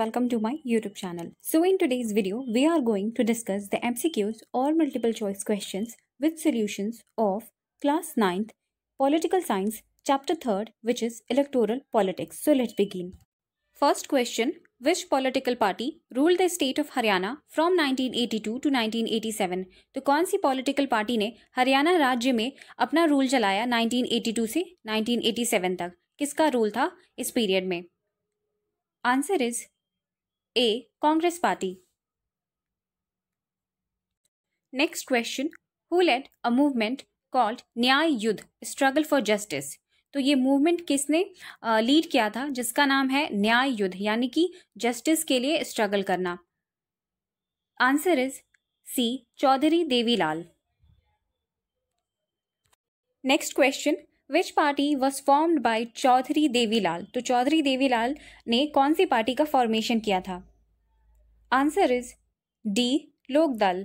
welcome to my YouTube channel. So in today's video, we are going to discuss the MCQs or multiple choice questions with solutions of class 9th Political Science chapter 3rd which is Electoral Politics. So let's begin. First question, which political party ruled the state of Haryana from 1982 to 1987? To कौन सी political party ने हरियाणा राज्य में अपना rule चलाया 1982 se 1987 tak? Kiska rule tha is period mein? Answer is A Congress party next question who led a movement called Nyaya Yudh struggle for justice तो ये movement किसने lead किया था जिसका नाम है न्याय युद्ध यानी कि जस्टिस के लिए स्ट्रगल करना answer is C Chaudhary Devilal next question which party was formed by Chaudhary Devilal तो चौधरी देवीलाल ने कौन सी पार्टी का फॉर्मेशन किया था answer is D Lok Dal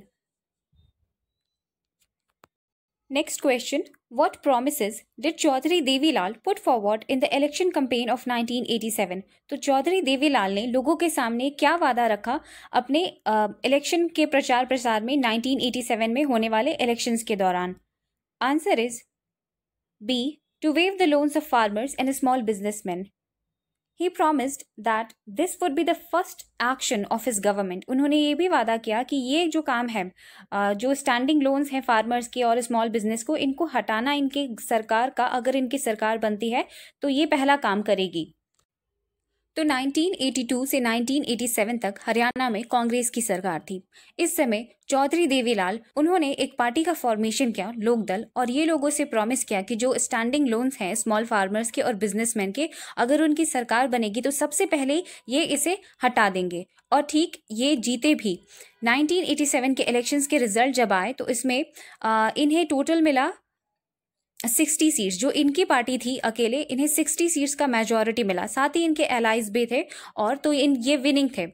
next question what promise did Chaudhary Devilal put forward in the election campaign of nineteen eighty seven तो चौधरी देवीलाल ने लोगों के सामने क्या वादा रखा अपने इलेक्शन uh, के प्रचार प्रसार में एटी सेवन में होने वाले इलेक्शन के दौरान answer is B to waive the loans of farmers and small business man he promised that this would be the first action of his government उन्होंने ये भी वादा किया कि ये जो काम है जो स्टैंडिंग लोन्स हैं फार्मर्स के और स्मॉल बिजनेस को इनको हटाना इनके सरकार का अगर इनकी सरकार बनती है तो ये पहला काम करेगी तो 1982 से 1987 तक हरियाणा में कांग्रेस की सरकार थी इस समय चौधरी देवीलाल उन्होंने एक पार्टी का फॉर्मेशन किया लोकदल और ये लोगों से प्रॉमिस किया कि जो स्टैंडिंग लोन्स हैं स्मॉल फार्मर्स के और बिजनेसमैन के अगर उनकी सरकार बनेगी तो सबसे पहले ये इसे हटा देंगे और ठीक ये जीते भी 1987 के इलेक्शंस के रिजल्ट जब आए तो इसमें आ, इन्हें टोटल मिला सिक्सटी सीट्स जो इनकी पार्टी थी अकेले इन्हें सिक्सटी सीट्स का मेजोरिटी मिला साथ ही इनके एलाइज भी थे और तो इन ये विनिंग थे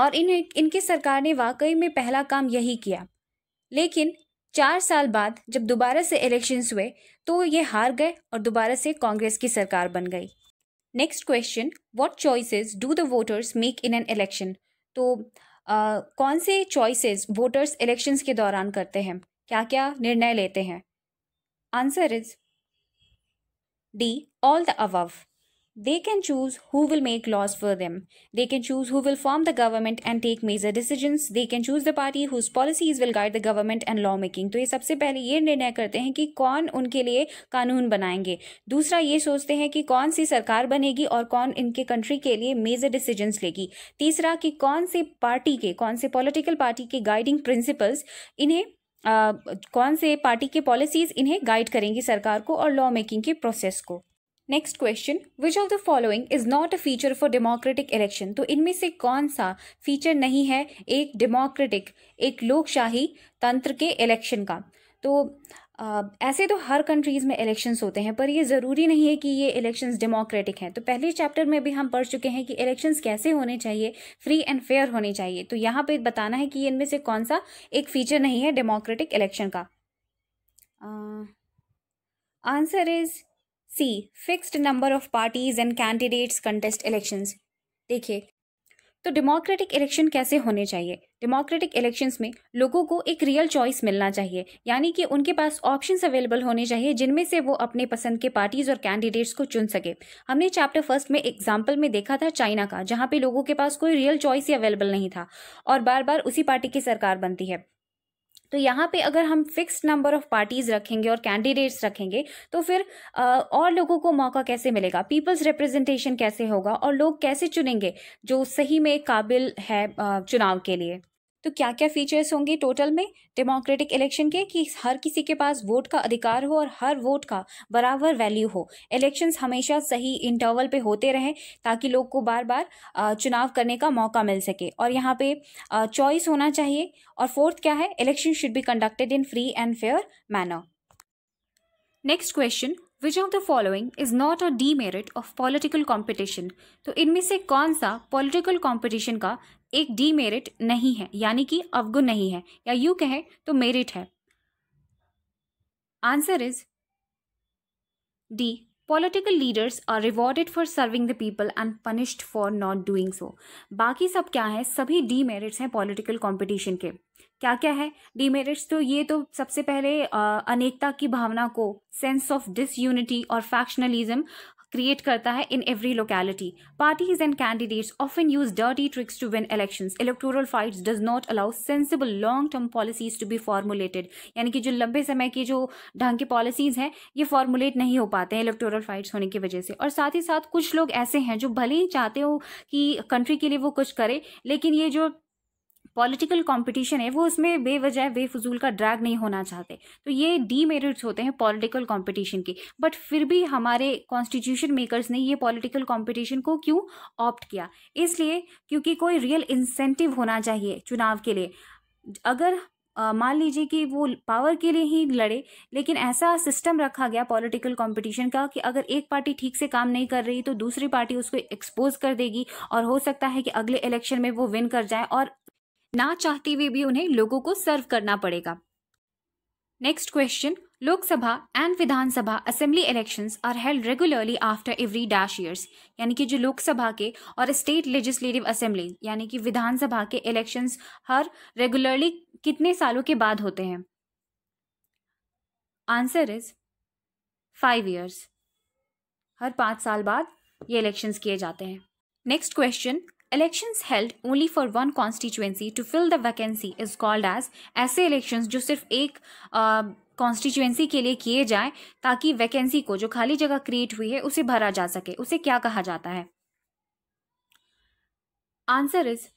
और इन इनकी सरकार ने वाकई में पहला काम यही किया लेकिन चार साल बाद जब दोबारा से इलेक्शंस हुए तो ये हार गए और दोबारा से कांग्रेस की सरकार बन गई next question what choices do the voters make in an election तो आ, कौन से चॉइसेस वोटर्स इलेक्शंस के दौरान करते हैं क्या क्या निर्णय लेते हैं Answer is D. All the above. They can choose who will make laws for them. They can choose who will form the government and take major decisions. They can choose the party whose policies will guide the government and law making. to ye sabse pehle ye nirnay karte hain ki kaun unke liye kanoon banayenge dusra ye sochte hain ki kaun si sarkar banegi aur kaun inke country ke liye major decisions legi teesra ki kaun से party ke kaun se political party ke guiding principles inhe आ, कौन से party के policies इन्हें guide करेंगी सरकार को और law making के प्रोसेस को next question which of the following is not a feature for democratic election तो इनमें से कौन सा फीचर नहीं है एक डेमोक्रेटिक एक लोकशाही तंत्र के इलेक्शन का तो ऐसे तो हर कंट्रीज़ में इलेक्शंस होते हैं पर ये ज़रूरी नहीं है कि ये इलेक्शंस डेमोक्रेटिक हैं तो पहले चैप्टर में भी हम पढ़ चुके हैं कि इलेक्शंस कैसे होने चाहिए फ्री एंड फेयर होने चाहिए तो यहाँ पे बताना है कि इनमें से कौन सा एक फीचर नहीं है डेमोक्रेटिक इलेक्शन का answer is C fixed number of parties and candidates contest elections देखिए तो डेमोक्रेटिक इलेक्शन कैसे होने चाहिए डेमोक्रेटिक इलेक्शंस में लोगों को एक रियल चॉइस मिलना चाहिए यानी कि उनके पास ऑप्शंस अवेलेबल होने चाहिए जिनमें से वो अपने पसंद के पार्टीज और कैंडिडेट्स को चुन सके हमने चैप्टर फर्स्ट में एग्जाम्पल में देखा था चाइना का जहाँ पे लोगों के पास कोई रियल चॉइस ही अवेलेबल नहीं था और बार बार उसी पार्टी की सरकार बनती है तो यहाँ पे अगर हम फिक्स नंबर ऑफ पार्टीज रखेंगे और कैंडिडेट्स रखेंगे तो फिर आ, और लोगों को मौका कैसे मिलेगा पीपल्स रिप्रेजेंटेशन कैसे होगा और लोग कैसे चुनेंगे जो सही में काबिल है आ, चुनाव के लिए तो क्या क्या फीचर्स होंगे टोटल में डेमोक्रेटिक इलेक्शन के कि हर किसी के पास वोट का अधिकार हो और हर वोट का बराबर वैल्यू हो इलेक्शंस हमेशा सही इंटरवल पे होते रहें ताकि लोग को बार बार चुनाव करने का मौका मिल सके और यहाँ पे चॉइस होना चाहिए और फोर्थ क्या है election should be conducted in free and fair manner next question which of the following is not a demerit of political competition तो इनमें से कौन सा पॉलिटिकल कॉम्पिटिशन का एक डीमेरिट नहीं है यानी कि अवगुण नहीं है या यू कहें तो मेरिट है answer is D political leaders are rewarded for serving the people and punished for not doing so बाकी सब क्या है सभी डीमेरिट्स हैं पॉलिटिकल कंपटीशन के क्या क्या है डीमेरिट्स तो ये तो सबसे पहले अनेकता की भावना को सेंस ऑफ डिसयूनिटी और फैक्शनलिज्म क्रिएट करता है in every locality parties and candidates often use dirty tricks to win elections electoral fights does not allow sensible long term policies to be formulated यानी कि जो लंबे समय की जो ढंग की पॉलिसीज हैं ये फॉर्मुलेट नहीं हो पाते हैं इलेक्टोरल फाइट्स होने की वजह से और साथ ही साथ कुछ लोग ऐसे हैं जो भले ही चाहते हो कि कंट्री के लिए वो कुछ करे लेकिन ये जो पॉलिटिकल कंपटीशन है वो उसमें बेवजह बेफजूल का ड्रैग नहीं होना चाहते तो ये डीमेरिट्स होते हैं पॉलिटिकल कंपटीशन के बट फिर भी हमारे कॉन्स्टिट्यूशन मेकर्स ने ये पॉलिटिकल कंपटीशन को क्यों ऑप्ट किया इसलिए क्योंकि कोई रियल इंसेंटिव होना चाहिए चुनाव के लिए अगर मान लीजिए कि वो पावर के लिए ही लड़े लेकिन ऐसा सिस्टम रखा गया पॉलिटिकल कंपटीशन का कि अगर एक पार्टी ठीक से काम नहीं कर रही तो दूसरी पार्टी उसको एक्सपोज कर देगी और हो सकता है कि अगले इलेक्शन में वो विन कर जाए और ना चाहते हुए भी उन्हें लोगों को सर्व करना पड़ेगा next question Lok Sabha and Vidhan Sabha assembly elections are held regularly after every dash years यानी कि जो लोकसभा के और स्टेट लेजिस्लेटिव असेंबली यानी कि विधानसभा के इलेक्शंस हर रेगुलरली कितने सालों के बाद होते हैं आंसर इज फाइव ईयर्स हर पांच साल बाद ये इलेक्शंस किए जाते हैं next question Elections held only for one constituency to fill the vacancy is called as ऐसे elections जो सिर्फ एक कॉन्स्टिट्यूएंसी के लिए किए जाए ताकि वैकेंसी को जो खाली जगह क्रिएट हुई है उसे भरा जा सके उसे क्या कहा जाता है answer is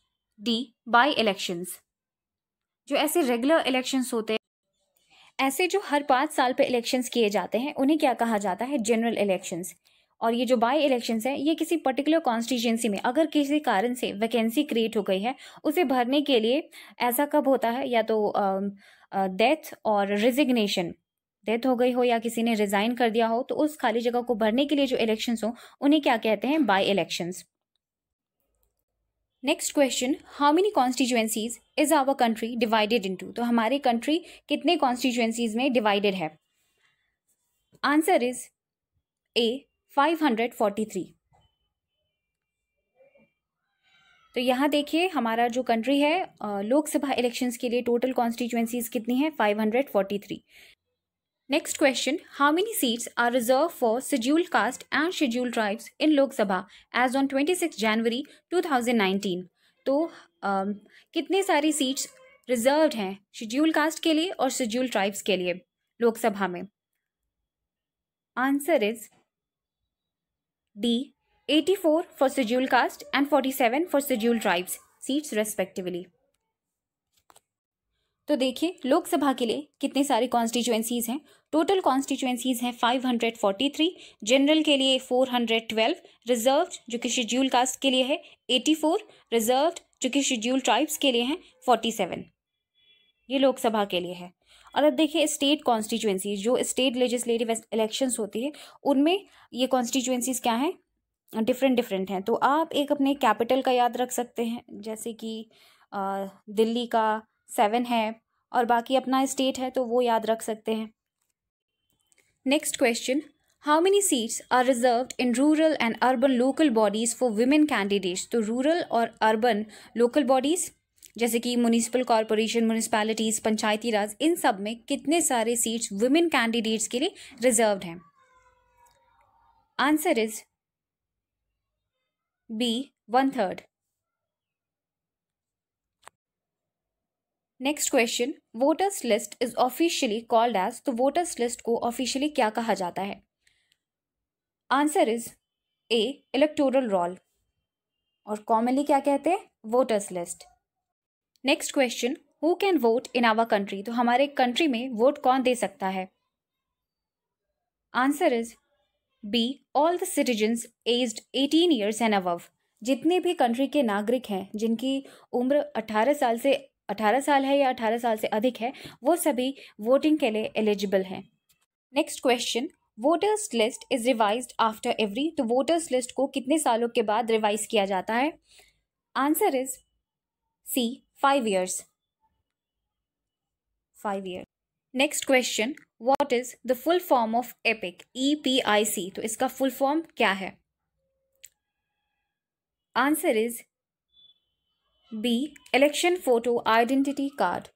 D by elections जो ऐसे रेगुलर इलेक्शंस होते हैं ऐसे जो हर पाँच साल पे इलेक्शंस किए जाते हैं उन्हें क्या कहा जाता है जनरल इलेक्शंस और ये जो बाई इलेक्शंस हैं ये किसी पर्टिकुलर कॉन्स्टिट्यूंसी में अगर किसी कारण से वैकेंसी क्रिएट हो गई है उसे भरने के लिए ऐसा कब होता है या तो डेथ और रिजिग्नेशन डेथ हो गई हो या किसी ने रिजाइन कर दिया हो तो उस खाली जगह को भरने के लिए जो इलेक्शंस हो उन्हें क्या कहते हैं by elections next question how many constituencies is our country divided into तो हमारे कंट्री कितने कॉन्स्टिट्यूएंसीज में डिवाइडेड है आंसर इज ए 543 तो यहाँ देखिए हमारा जो कंट्री है लोकसभा इलेक्शंस के लिए टोटल कॉन्स्टिट्यूएंसीज कितनी है 543 next question how many seats are reserve for schedule caste and schedule tribes in Lok Sabha as on 26 January 2019 तो uh, कितने सारी सीट्स रिजर्व हैं शेड्यूल कास्ट के लिए और शेड्यूल ट्राइब्स के लिए लोकसभा में answer is D. 84 for scheduled caste and 47 for scheduled tribes seats respectively. तो देखिए लोकसभा के लिए कितने सारे कॉन्स्टिट्यूएंसीज हैं टोटल कॉन्स्टिट्यूएंसीज हैं 543 जनरल के लिए 412 रिजर्व्ड जो कि शेड्यूल कास्ट के लिए है 84 रिजर्व्ड जो कि शेड्यूल ट्राइब्स के लिए हैं 47 ये लोकसभा के लिए है और अब देखिए स्टेट कॉन्स्टिट्यूंसी जो स्टेट लेजिस्लेटिव इलेक्शंस होती है उनमें ये कॉन्स्टिट्यूंसीज क्या हैं डिफरेंट डिफरेंट हैं तो आप एक अपने कैपिटल का याद रख सकते हैं जैसे कि दिल्ली का सेवन है और बाकी अपना स्टेट है तो वो याद रख सकते हैं next question how many seats are reserve in rural and urban local bodies for women candidates तो रूरल और अर्बन लोकल बॉडीज़ जैसे कि municipal corporation municipalities Panchayati Raj इन सब में कितने सारे सीट्स वुमेन कैंडिडेट्स के लिए रिजर्व हैं answer is B one third next question voters list is officially called as तो वोटर्स लिस्ट को ऑफिशियली क्या कहा जाता है answer is A electoral roll और कॉमनली क्या कहते हैं voters list next question who can vote in our country तो हमारे कंट्री में वोट कौन दे सकता है answer is B all the citizens aged eighteen years and above जितने भी कंट्री के नागरिक हैं जिनकी उम्र 18 साल से 18 साल है या 18 साल से अधिक है वो सभी वोटिंग के लिए एलिजिबल हैं next question voters list is revise after every तो वोटर्स लिस्ट को कितने सालों के बाद रिवाइज किया जाता है answer is C five years five year next question what is the full form of EPIC E P I C तो इसका फुल फॉर्म क्या है answer is B election photo identity card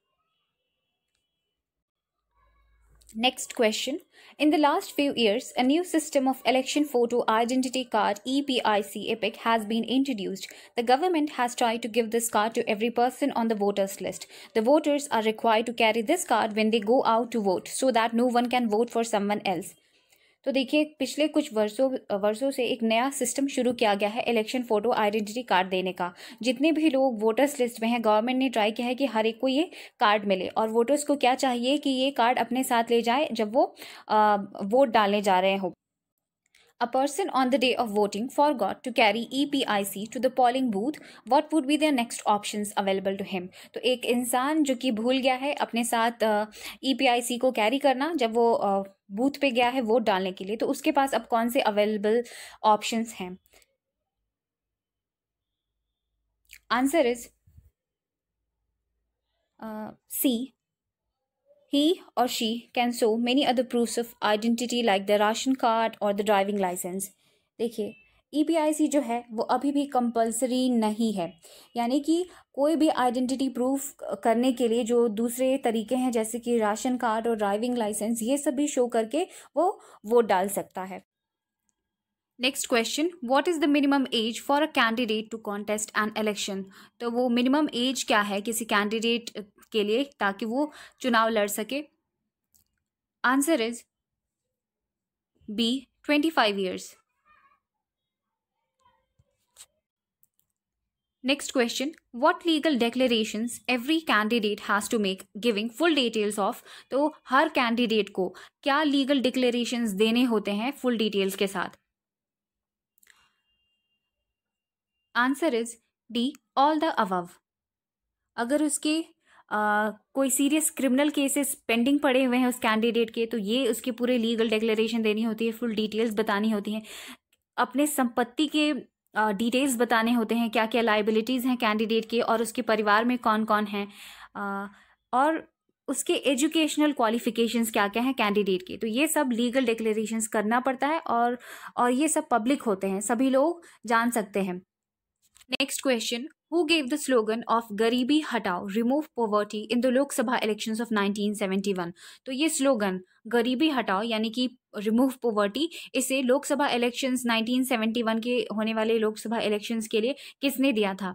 Next question. In the last few years, a new system of election photo identity card EPIC EPIC has been introduced. The government has tried to give this card to every person on the voters list. The voters are required to carry this card when they go out to vote so that no one can vote for someone else. तो देखिए पिछले कुछ वर्षों वर्षों से एक नया system शुरू किया गया है इलेक्शन फोटो आइडेंटिटी कार्ड देने का जितने भी लोग वोटर्स लिस्ट में हैं गवर्नमेंट ने ट्राई किया है कि हर एक को ये कार्ड मिले और वोटर्स को क्या चाहिए कि ये कार्ड अपने साथ ले जाए जब वो आ, वोट डालने जा रहे हों A person on the day of voting forgot to carry EPIC to the polling booth. What would be their next options available to him? तो एक इंसान जो कि भूल गया है अपने साथ ई पी आई सी को कैरी करना जब वो बूथ पे गया है वोट डालने के लिए तो उसके पास अब कौन से अवेलेबल ऑप्शंस हैं आंसर इज सी ही और she can so many other proofs of identity like the ration card और द ड्राइविंग लाइसेंस देखिए ईपीआईसी e जो है वो अभी भी कंपलसरी नहीं है यानी कि कोई भी आइडेंटिटी प्रूफ करने के लिए जो दूसरे तरीके हैं जैसे कि राशन कार्ड और ड्राइविंग लाइसेंस ये सब भी शो करके वो वोट डाल सकता है next question what is the minimum age for a candidate to contest an election तो वो मिनिमम एज क्या है किसी कैंडिडेट के लिए ताकि वो चुनाव लड़ सके answer is B twenty five years Next question, what legal declarations every candidate has to make giving full details of तो हर कैंडिडेट को क्या लीगल डिक्लेरेशन देने होते हैं फुल डिटेल्स के साथ answer is D all the above अगर उसके Uh, कोई सीरियस क्रिमिनल केसेस पेंडिंग पड़े हुए हैं उस कैंडिडेट के तो ये उसके पूरे लीगल डिक्लेरेशन देनी होती है फुल डिटेल्स बतानी होती हैं अपने संपत्ति के डिटेल्स बताने होते हैं क्या क्या लाइबिलिटीज़ हैं कैंडिडेट के और उसके परिवार में कौन कौन हैं और उसके एजुकेशनल क्वालिफिकेशंस क्या क्या हैं कैंडिडेट के तो ये सब लीगल डिक्लेरेशंस करना पड़ता है और और ये सब पब्लिक होते हैं सभी लोग जान सकते हैं next question who gave the slogan of Garibi Hatao, Remove Poverty in the Lok Sabha elections of 1971. तो ये स्लोगन गरीबी हटाओ यानी कि रिमूव पोवर्टी इसे लोकसभा इलेक्शंस 1971 के होने वाले लोकसभा इलेक्शंस के लिए किसने दिया था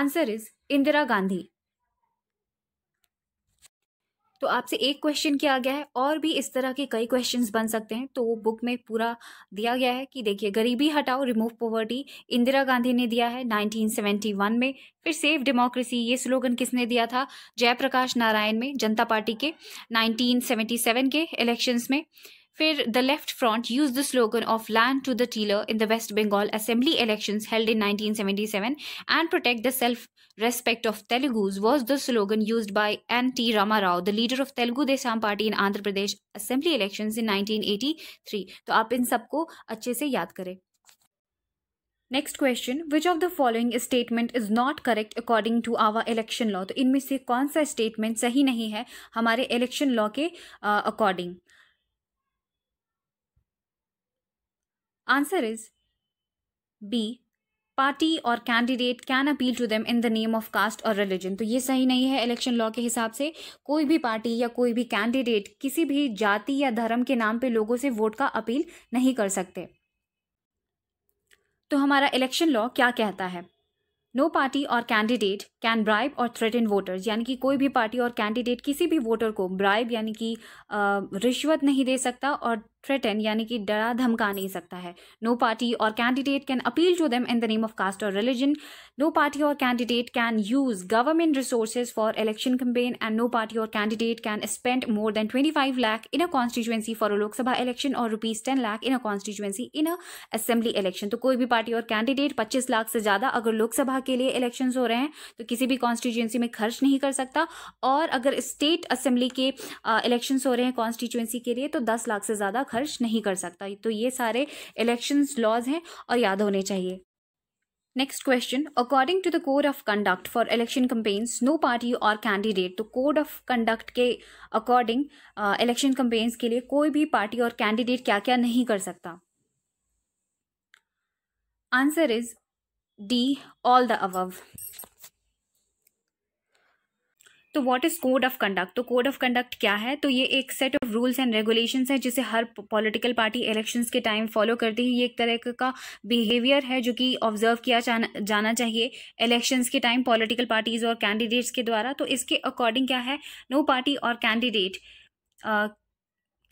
आंसर इज इंदिरा गांधी तो आपसे एक क्वेश्चन किया गया है और भी इस तरह के कई क्वेश्चंस बन सकते हैं तो बुक में पूरा दिया गया है कि देखिए गरीबी हटाओ रिमूव पॉवर्टी इंदिरा गांधी ने दिया है 1971 में फिर सेव डेमोक्रेसी ये स्लोगन किसने दिया था जयप्रकाश नारायण में जनता पार्टी के 1977 के इलेक्शंस में फिर the left front use the slogan of land to the tiller in the West Bengal assembly elections held in 1977 and protect the self respect of Telugus was the slogan used by N.T. Rama Rao, the leader of Telugu Desam Party in Andhra Pradesh Assembly elections in 1983. तो आप इन सबको अच्छे से याद करें next question which of the following statement is not correct according to our election law तो इनमें से कौन सा स्टेटमेंट सही नहीं है हमारे इलेक्शन लॉ के according answer is B party और candidate can appeal to them in the name of caste और रिलीजन तो ये सही नहीं है इलेक्शन लॉ के हिसाब से कोई भी पार्टी या कोई भी कैंडिडेट किसी भी जाति या धर्म के नाम पे लोगों से वोट का अपील नहीं कर सकते तो हमारा इलेक्शन लॉ क्या कहता है नो पार्टी और कैंडिडेट कैन ब्राइब और थ्रेट इन वोटर्स यानी कि कोई भी पार्टी और कैंडिडेट किसी भी वोटर को ब्राइब यानी कि रिश्वत नहीं दे सकता और थ्रेटन यानी कि डरा धमका नहीं सकता है नो पार्टी और candidate can appeal to them in the name of caste और रिलीजन नो पार्टी और candidate can use government resources for election campaign and no party और candidate can spend more than twenty five lakh in a constituency for a Lok Sabha election और rupees ten lakh in a constituency in a assembly election तो कोई भी party और candidate पच्चीस लाख से ज़्यादा अगर लोकसभा के लिए इलेक्शन हो रहे हैं तो किसी भी कॉन्स्टिट्यूएंसी में खर्च नहीं कर सकता और अगर स्टेट असेंबली के इलेक्शन हो रहे हैं कॉन्स्टिट्यूएंसी के लिए तो दस लाख से ज़्यादा खर्च नहीं कर सकता तो ये सारे इलेक्शन लॉज हैं और याद होने चाहिए next question according to the code of conduct for election campaigns no party और कैंडिडेट तो कोड ऑफ कंडक्ट के अकॉर्डिंग इलेक्शन कंपेन्स के लिए कोई भी पार्टी और कैंडिडेट क्या क्या नहीं कर सकता answer is D all the above तो what is code of conduct तो कोड ऑफ कंडक्ट क्या है तो ये एक set of rules and regulations है जिसे हर पॉलिटिकल पार्टी इलेक्शंस के टाइम फॉलो करती है ये एक तरह का बिहेवियर है जो कि ऑब्जर्व किया जाना जाना चाहिए इलेक्शंस के टाइम पॉलिटिकल पार्टीज और कैंडिडेट्स के द्वारा तो इसके अकॉर्डिंग क्या है नो पार्टी और candidate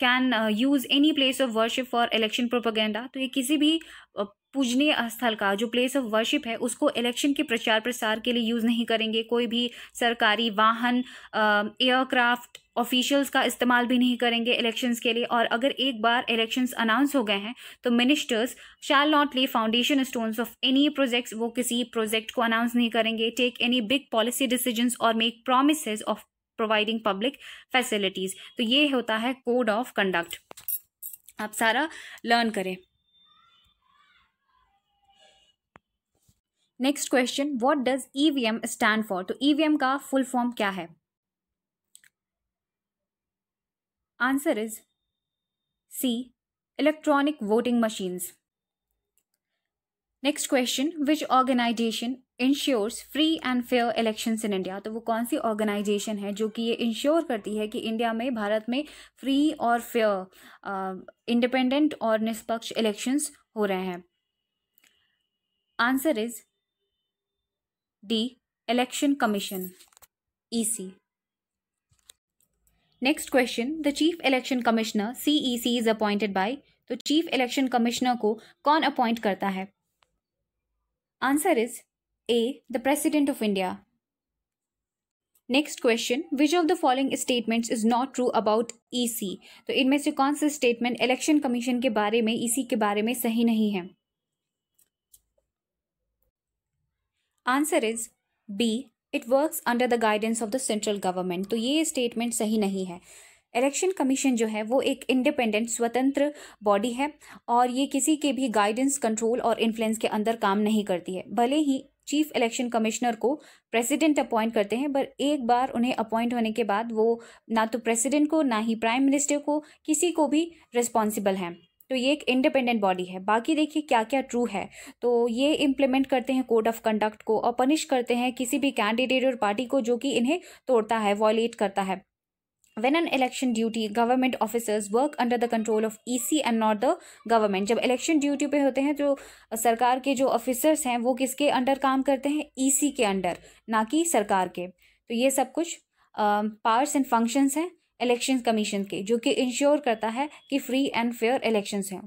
can use any place of worship for election propaganda तो ये किसी भी uh, पूजनीय स्थल का जो प्लेस ऑफ वर्शिप है उसको इलेक्शन के प्रचार प्रसार के लिए यूज़ नहीं करेंगे कोई भी सरकारी वाहन एयरक्राफ्ट ऑफिशियल्स का इस्तेमाल भी नहीं करेंगे इलेक्शंस के लिए और अगर एक बार इलेक्शंस अनाउंस हो गए हैं तो ministers shall not lay foundation stones of any projects वो किसी प्रोजेक्ट को अनाउंस नहीं करेंगे take any big policy decisions और make promise of providing public facilities तो ये होता है कोड ऑफ कंडक्ट आप सारा लर्न करें next question what does EVM stand for तो ईवीएम e का फुल फॉर्म क्या है answer is C electronic voting machines next question which organisation ensures free and fair elections in India तो वो कौन सी ऑर्गेनाइजेशन है जो कि ये इंश्योर करती है कि इंडिया में भारत में फ्री और फेयर इंडिपेंडेंट और निष्पक्ष इलेक्शंस हो रहे हैं answer is the Election Commission EC. Next question The Chief Election Commissioner C is appointed by तो चीफ इलेक्शन कमिश्नर को कौन अपॉइंट करता है answer is A the president of India next question which of the following statements is not true about EC तो इनमें से कौन सा स्टेटमेंट इलेक्शन कमीशन के बारे में ईसी e के बारे में सही नहीं है answer is B it works under the guidance of the central government तो ये स्टेटमेंट सही नहीं है इलेक्शन कमीशन जो है वो एक इंडिपेंडेंट स्वतंत्र बॉडी है और ये किसी के भी गाइडेंस कंट्रोल और इन्फ्लुएंस के अंदर काम नहीं करती है भले ही चीफ इलेक्शन कमिश्नर को प्रेसिडेंट अपॉइंट करते हैं पर एक बार उन्हें अपॉइंट होने के बाद वो ना तो प्रेसिडेंट को ना ही प्राइम मिनिस्टर को किसी को भी रिस्पॉन्सिबल हैं तो ये एक इंडिपेंडेंट बॉडी है बाकी देखिए क्या क्या ट्रू है तो ये इम्प्लीमेंट करते हैं कोड ऑफ कंडक्ट को और पनिश करते हैं किसी भी कैंडिडेट और पार्टी को जो कि इन्हें तोड़ता है वॉयलेट करता है when an election duty government officers work under the control of EC and not the government जब election duty पे होते हैं तो सरकार के जो officers हैं वो किसके अंडर काम करते हैं EC के अंडर ना कि सरकार के तो ये सब कुछ पावर्स एंड फंक्शंस हैं इलेक्शन कमीशन के जो कि इंश्योर करता है कि फ्री एंड फेयर इलेक्शंस हैं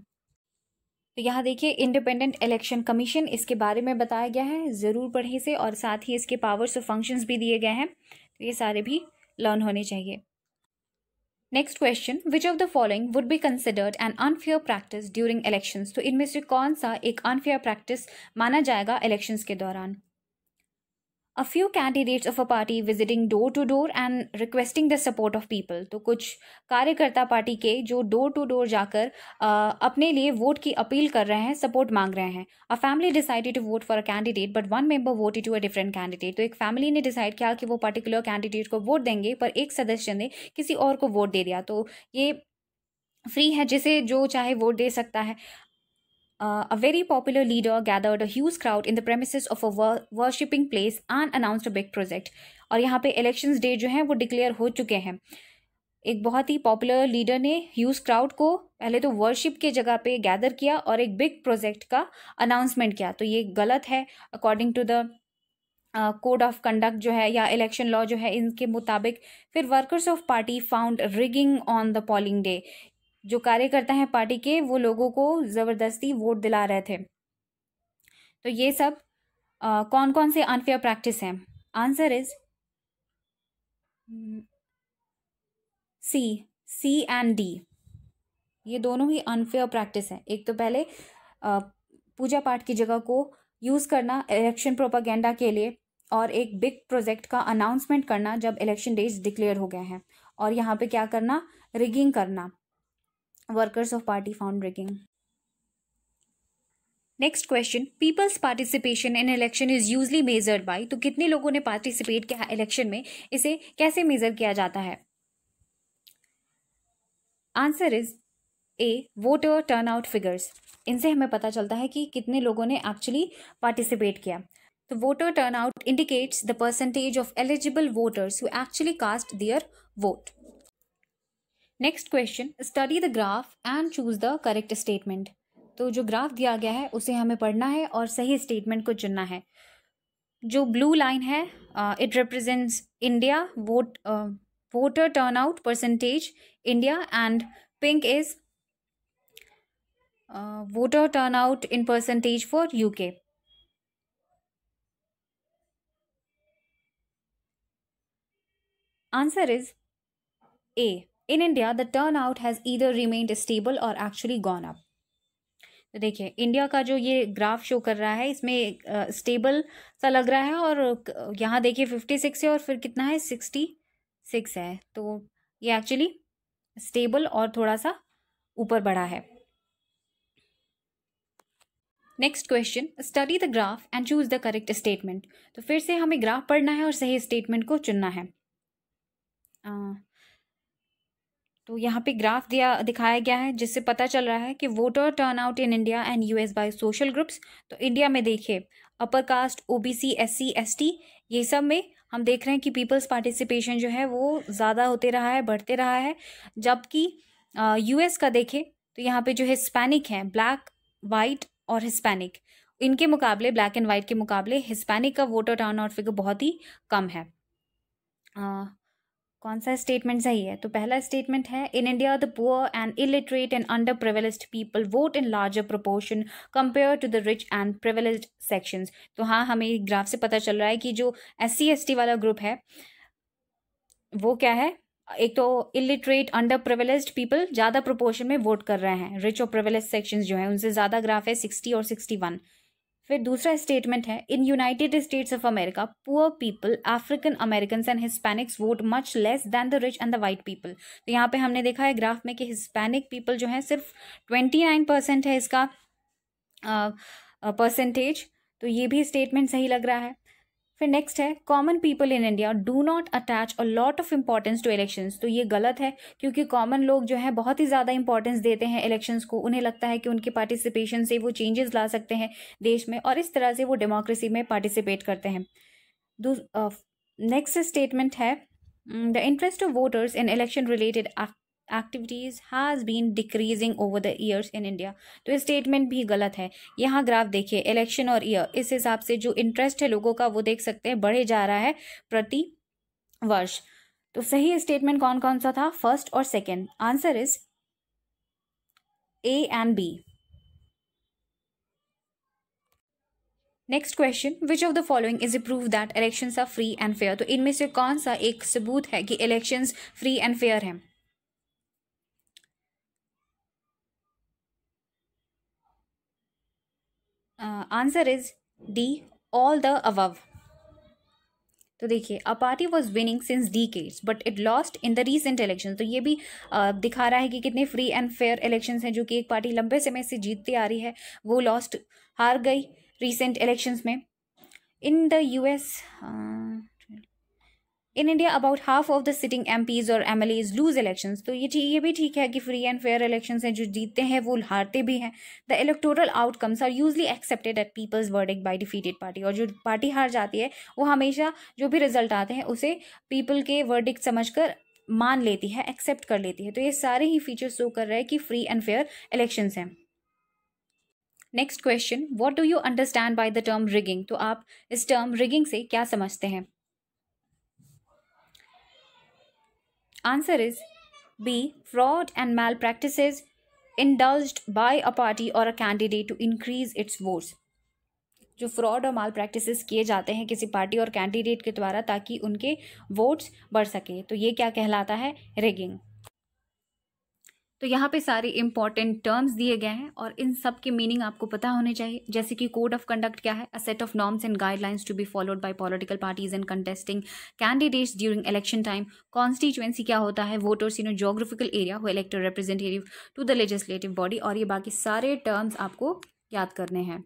तो यहाँ देखिए इंडिपेंडेंट इलेक्शन कमीशन इसके बारे में बताया गया है ज़रूर पढ़े से और साथ ही इसके पावर्स और फंक्शंस भी दिए गए हैं तो ये सारे भी लर्न होने चाहिए next question which of the following would be considered an unfair practice during elections तो इनमें से कौन सा एक अनफेयर प्रैक्टिस माना जाएगा इलेक्शंस के दौरान a few candidates of a party visiting door to door and requesting the support of people तो कुछ कार्यकर्ता पार्टी के जो डोर टू डोर जाकर uh, अपने लिए वोट की अपील कर रहे हैं सपोर्ट मांग रहे हैं a family decided to vote for a candidate but one member voted to a different candidate तो एक फैमिली ने डिसाइड किया कि वो पर्टिकुलर कैंडिडेट को वोट देंगे पर एक सदस्य ने किसी और को वोट दे दिया तो ये फ्री है जिसे जो चाहे वोट दे सकता है uh, a very popular leader gathered a huge crowd in the premises of a worshipping place and announced a big project. और यहाँ पे इलेक्शंस डे जो है वो डिक्लेयर हो चुके हैं एक बहुत ही पॉपुलर लीडर ने ह्यूज क्राउड को पहले तो वर्शिप के जगह पे गैदर किया और एक बिग प्रोजेक्ट का अनाउंसमेंट किया तो ये गलत है according to the code of conduct जो है या इलेक्शन लॉ जो है इनके मुताबिक फिर workers of party found rigging on the polling day जो कार्यकर्ता हैं पार्टी के वो लोगों को ज़बरदस्ती वोट दिला रहे थे तो ये सब आ, कौन कौन से अनफेयर प्रैक्टिस हैं answer is C C and D ये दोनों ही अनफेयर प्रैक्टिस हैं एक तो पहले आ, पूजा पाठ की जगह को यूज़ करना इलेक्शन प्रोपागेंडा के लिए और एक बिग प्रोजेक्ट का अनाउंसमेंट करना जब इलेक्शन डेज डिक्लेयर हो गए हैं और यहाँ पे क्या करना रिगिंग करना workers of party found rigging. Next question people's participation in election is usually measured by तो कितने लोगों ने पार्टिसिपेट किया इलेक्शन में इसे कैसे मेजर किया जाता है answer is A voter turnout figures इनसे हमें पता चलता है कि कितने लोगों ने एक्चुअली पार्टिसिपेट किया तो voter turnout indicates the percentage of eligible voters who actually cast their vote next question study the graph and choose the correct statement तो जो ग्राफ दिया गया है उसे हमें पढ़ना है और सही स्टेटमेंट को चुनना है जो ब्लू लाइन है it represents India vote voter turnout percentage India and pink is voter turnout in percentage for UK answer is A in India the turnout has either remained stable और actually gone up देखिए India का जो ये graph show कर रहा है इसमें stable सा लग रहा है और यहाँ देखिए फिफ्टी सिक्स है और फिर कितना है सिक्सटी सिक्स है तो ये एक्चुअली स्टेबल और थोड़ा सा ऊपर बढ़ा है next question study the graph and choose the correct statement तो फिर से हमें ग्राफ पढ़ना है और सही स्टेटमेंट को चुनना है uh, तो यहाँ पे ग्राफ दिया दिखाया गया है जिससे पता चल रहा है कि voter turnout in India and US by social groups तो इंडिया में देखिए upper caste OBC SC ST ये सब में हम देख रहे हैं कि पीपल्स पार्टिसिपेशन जो है वो ज़्यादा होते रहा है बढ़ते रहा है जबकि यूएस का देखें तो यहाँ पे जो हिस्पैनिक हैं ब्लैक वाइट और हिस्पैनिक इनके मुकाबले ब्लैक एंड वाइट के मुकाबले हिस्पैनिक का वोटर टर्न आउट फिगर बहुत ही कम है कौन सा स्टेटमेंट सही है तो पहला स्टेटमेंट है in India the poor and illiterate and under privileged people vote in larger proportion compare to the rich and privileged sections तो हाँ हमें ग्राफ से पता चल रहा है कि जो एस सी एस टी वाला ग्रुप है वो क्या है एक तो इलिटरेट अंडर प्रिविलेज पीपल ज़्यादा प्रोपोर्शन में वोट कर रहे हैं रिच और प्रिविलेज सेक्शंस जो है उनसे ज़्यादा ग्राफ है सिक्सटी और सिक्सटी वन फिर दूसरा स्टेटमेंट है in United States of America poor people African American and Hispanics vote much less than the rich and the white people तो यहाँ पे हमने देखा है ग्राफ में कि हिस्पैनिक पीपल जो है सिर्फ ट्वेंटी नाइन परसेंट है इसका परसेंटेज uh, तो ये भी स्टेटमेंट सही लग रहा है फिर नेक्स्ट है common people in India do not attach a lot of importance to elections तो ये गलत है क्योंकि कॉमन लोग जो है बहुत ही ज़्यादा इंपॉर्टेंस देते हैं इलेक्शंस को उन्हें लगता है कि उनके पार्टिसिपेशन से वो चेंजेस ला सकते हैं देश में और इस तरह से वो डेमोक्रेसी में पार्टिसिपेट करते हैं नेक्स्ट स्टेटमेंट है the interest of voters in election related activities has been decreasing over the years in India तो ये स्टेटमेंट भी गलत है यहाँ ग्राफ देखिए इलेक्शन और ईयर इस हिसाब से जो इंटरेस्ट है लोगों का वो देख सकते हैं बढ़े जा रहा है प्रति वर्ष तो सही स्टेटमेंट कौन कौन सा था फर्स्ट और second answer is A and B next question which of the following is a prove that elections are free and fair तो इनमें से कौन सा एक सबूत है कि इलेक्शंस फ्री एंड फेयर हैं answer is D all the the तो देखिए a party was winning since decades but it lost in the recent election तो ये भी uh, दिखा रहा है कि कितने फ्री एंड फेयर इलेक्शन हैं जो कि एक पार्टी लंबे समय से जीतती आ रही है वो लॉस्ट हार गई रिसेंट इलेक्शंस में in the US in India about half of the sitting MPs और MLAs lose election तो ये ठीक ये भी ठीक है कि फ्री एंड फेयर इलेक्शन हैं जो जीतते हैं वो हारते भी हैं the electoral outcomes are usually accepted at people's verdict by defeated party और जो पार्टी हार जाती है वो हमेशा जो भी रिजल्ट आते हैं उसे पीपल के वर्डिक समझ कर मान लेती है एक्सेप्ट कर लेती है तो ये सारे ही फीचर्स शो कर रहे हैं कि फ्री एंड फेयर इलेक्शन हैं next question what do you understand by the term rigging तो आप इस टर्म रिगिंग से क्या समझते हैं Answer is B. Fraud and malpractices indulged by a party or a candidate to increase its votes. जो fraud और माल प्रैक्टिसेस किए जाते हैं किसी पार्टी और कैंडिडेट के द्वारा ताकि उनके वोट्स बढ़ सके तो ये क्या कहलाता है रिगिंग तो यहाँ पे सारे इंपॉर्टेंट टर्म्स दिए गए हैं और इन सब के मीनिंग आपको पता होने चाहिए जैसे कि कोड ऑफ कंडक्ट क्या है a set of norms and guidelines to be followed by political parties and contesting candidates during election time constituency क्या होता है voters in geographical area who elected representative to the legislative body और ये बाकी सारे terms आपको याद करने हैं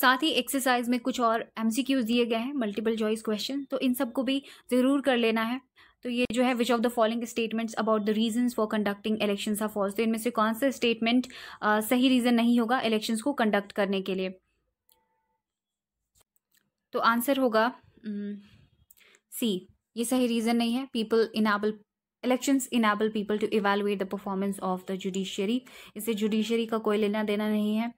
साथ ही एक्सरसाइज में कुछ और एमसीक्यूज दिए गए हैं मल्टीपल चॉइस क्वेश्चन तो इन सबको भी ज़रूर कर लेना है तो ये जो है which of the following statements about the reasons for conducting elections are false तो इनमें से कौन सा स्टेटमेंट सही रीज़न नहीं होगा इलेक्शंस को कंडक्ट करने के लिए तो आंसर होगा सी ये सही रीज़न नहीं है people enable election enable people to evaluate the performance of the judiciary इससे जुडिशियरी का कोई लेना देना नहीं है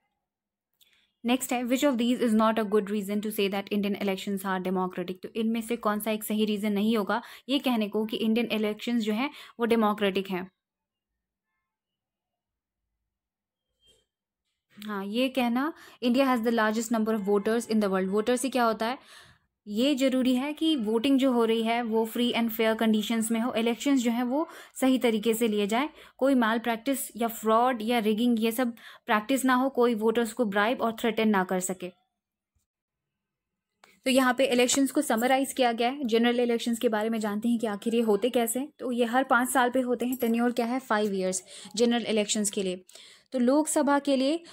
नेक्स्ट है which of these is not a good reason to say that Indian elections are democratic तो इनमें से कौन सा एक सही रीज़न नहीं होगा ये कहने को कि इंडियन इलेक्शंस जो हैं वो डेमोक्रेटिक हैं हाँ ये कहना India has the largest number of voters in the world voter से क्या होता है ये जरूरी है कि वोटिंग जो हो रही है वो फ्री एंड फेयर कंडीशंस में हो इलेक्शंस जो है वो सही तरीके से लिए जाए कोई माल प्रैक्टिस या फ्रॉड या रिगिंग ये सब प्रैक्टिस ना हो कोई वोटर्स को ब्राइब और थ्रेटन ना कर सके तो यहाँ पे इलेक्शंस को समराइज किया गया है जनरल इलेक्शंस के बारे में जानते हैं कि आखिर ये होते कैसे तो ये हर पाँच साल पे होते हैं टेन्योर क्या है फाइव ईयर्स जनरल इलेक्शंस के लिए तो लोकसभा के लिए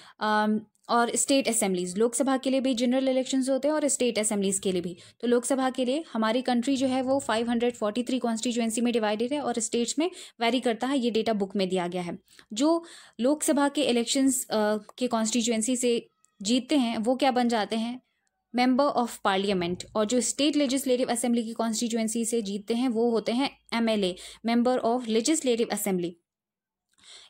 और स्टेट असेंबलीज लोकसभा के लिए भी जनरल इलेक्शंस होते हैं और स्टेट असेंबलीज के लिए भी तो लोकसभा के लिए हमारी कंट्री जो है वो 543 कॉन्स्टिट्यूएंसी में डिवाइडेड है और स्टेट्स में वेरी करता है ये डेटा बुक में दिया गया है जो लोकसभा के इलेक्शंस के कॉन्स्टिट्यूएंसी से जीतते हैं वो क्या बन जाते हैं मेंबर ऑफ पार्लियामेंट और जो स्टेट लेजिस्लेटिव असेंबली की कॉन्स्टिट्यूएंसी से जीतते हैं वो होते हैं MLA member of legislative assembly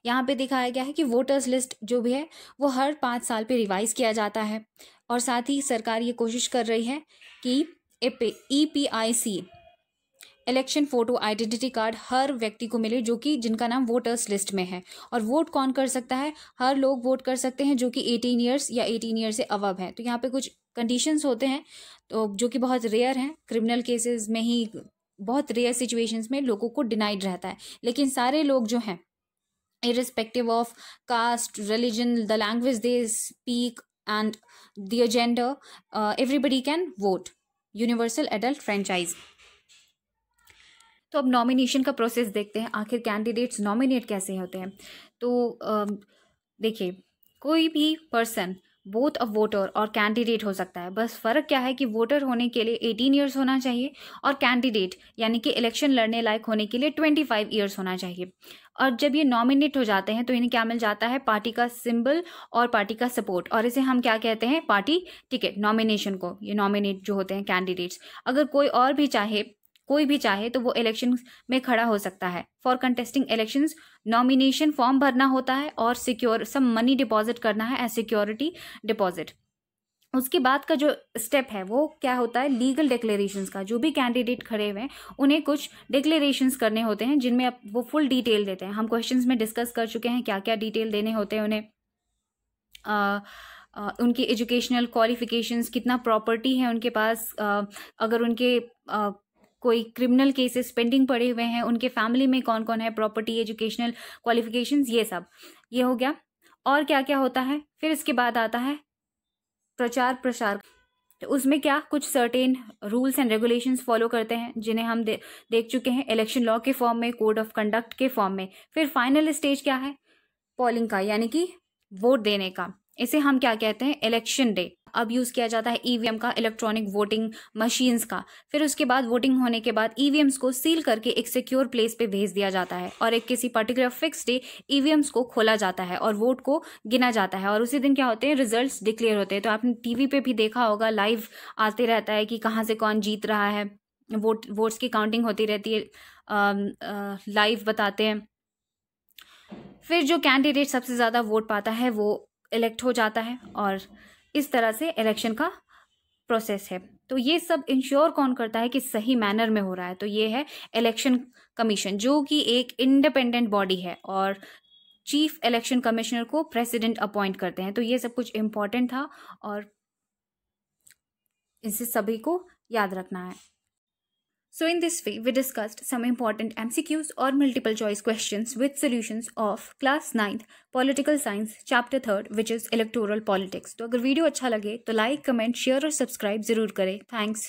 यहाँ पे दिखाया गया है कि वोटर्स लिस्ट जो भी है वो हर पाँच साल पे रिवाइज किया जाता है और साथ ही सरकार ये कोशिश कर रही है कि E P I C election photo identity card हर व्यक्ति को मिले जो कि जिनका नाम वोटर्स लिस्ट में है और वोट कौन कर सकता है हर लोग वोट कर सकते हैं जो कि एटीन ईयर्स या एटीन ईयर से अवब हैं तो यहाँ पे कुछ कंडीशंस होते हैं तो जो कि बहुत रेयर हैं क्रिमिनल केसेस में ही बहुत रेयर सिचुएशंस में लोगों को डिनाइड रहता है लेकिन सारे लोग जो हैं irrespective of caste, religion, the language they speak, and their gender, uh, everybody can vote. universal adult franchise तो अब नॉमिनेशन का प्रोसेस देखते हैं आखिर कैंडिडेट्स नॉमिनेट कैसे होते हैं तो देखिए कोई भी पर्सन बोथ अ वोटर और कैंडिडेट हो सकता है बस फ़र्क क्या है कि वोटर होने के लिए एटीन ईयर्स होना चाहिए और कैंडिडेट यानी कि इलेक्शन लड़ने लायक होने के लिए ट्वेंटी फाइव ईयर्स होना चाहिए और जब ये नॉमिनेट हो जाते हैं तो इन्हें क्या मिल जाता है पार्टी का सिंबल और पार्टी का सपोर्ट और इसे हम क्या कहते हैं पार्टी टिकट नॉमिनेशन को ये नॉमिनेट जो होते हैं कैंडिडेट्स अगर कोई और भी चाहे कोई भी चाहे तो वो इलेक्शन में खड़ा हो सकता है for contesting election nomination form भरना होता है और सिक्योर सम मनी डिपॉजिट करना है एज सिक्योरिटी डिपॉजिट उसके बाद का जो स्टेप है वो क्या होता है लीगल डिक्लेरेशंस का जो भी कैंडिडेट खड़े हुए हैं उन्हें कुछ डिक्लेरेशंस करने होते हैं जिनमें वो फुल डिटेल देते हैं हम क्वेश्चंस में डिस्कस कर चुके हैं क्या क्या डिटेल देने होते हैं उन्हें आ, आ, उनकी एजुकेशनल क्वालिफिकेशंस कितना प्रॉपर्टी है उनके पास आ, अगर उनके आ, कोई क्रिमिनल केसेस पेंडिंग पड़े हुए हैं उनके फैमिली में कौन कौन है प्रॉपर्टी एजुकेशनल क्वालिफिकेशन ये सब ये हो गया और क्या क्या होता है फिर इसके बाद आता है प्रचार प्रसार तो उसमें क्या कुछ certain rules and regulations follow करते हैं जिन्हें हम दे, देख चुके हैं इलेक्शन लॉ के फॉर्म में कोड ऑफ कंडक्ट के फॉर्म में फिर फाइनल स्टेज क्या है पोलिंग का यानी कि वोट देने का इसे हम क्या कहते हैं इलेक्शन डे अब यूज़ किया जाता है ईवीएम e का इलेक्ट्रॉनिक वोटिंग मशीन्स का फिर उसके बाद वोटिंग होने के बाद ईवीएम्स e को सील करके एक सिक्योर प्लेस पे भेज दिया जाता है और एक किसी पर्टिकुलर फिक्स डे ईवीएम्स को खोला जाता है और वोट को गिना जाता है और उसी दिन क्या होते हैं रिजल्ट डिक्लेयर होते हैं तो आपने टीवी पे भी देखा होगा लाइव आते रहता है कि कहाँ से कौन जीत रहा है वोट वोट्स की काउंटिंग होती रहती है लाइव बताते हैं फिर जो कैंडिडेट सबसे ज़्यादा वोट पाता है वो इलेक्ट हो जाता है और इस तरह से इलेक्शन का प्रोसेस है तो ये सब इंश्योर कौन करता है कि सही मैनर में हो रहा है तो ये है इलेक्शन कमीशन जो कि एक इंडिपेंडेंट बॉडी है और चीफ इलेक्शन कमिश्नर को प्रेसिडेंट अपॉइंट करते हैं तो ये सब कुछ इम्पॉर्टेंट था और इनसे सभी को याद रखना है So in this way, we discussed some important MCQs or multiple choice questions with solutions of class 9 political science chapter 3, which is electoral politics. So if the video liked, like, comment, share or subscribe. Zarur kare. Thanks.